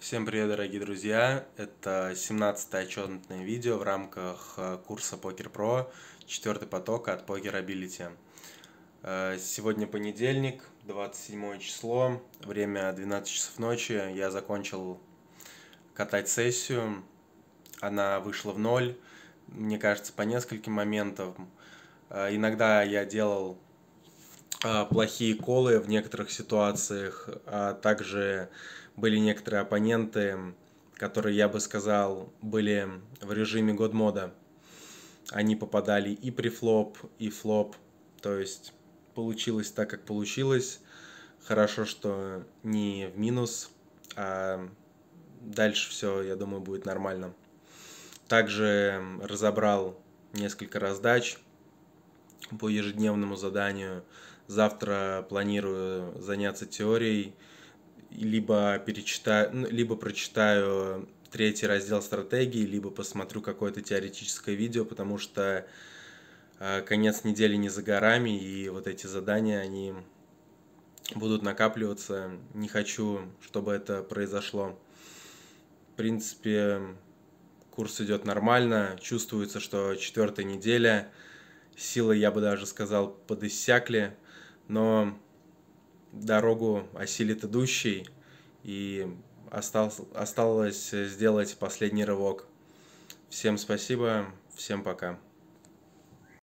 Всем привет, дорогие друзья! Это 17-е отчетное видео в рамках э, курса Покер Про, четвертый поток от Poker Ability. Э, сегодня понедельник, 27 число, время 12 часов ночи. Я закончил катать сессию, она вышла в ноль, мне кажется, по нескольким моментам. Э, иногда я делал а, плохие колы в некоторых ситуациях, а также были некоторые оппоненты, которые, я бы сказал, были в режиме годмода. Они попадали и при флоп, и флоп, то есть получилось так, как получилось. Хорошо, что не в минус, а дальше все, я думаю, будет нормально. Также разобрал несколько раздач, по ежедневному заданию. Завтра планирую заняться теорией, либо, перечитаю, ну, либо прочитаю третий раздел стратегии, либо посмотрю какое-то теоретическое видео, потому что э, конец недели не за горами, и вот эти задания, они будут накапливаться. Не хочу, чтобы это произошло. В принципе, курс идет нормально. Чувствуется, что четвертая неделя – силы, я бы даже сказал, подысякли, но дорогу осилит идущий, и осталось, осталось сделать последний рывок. Всем спасибо, всем пока.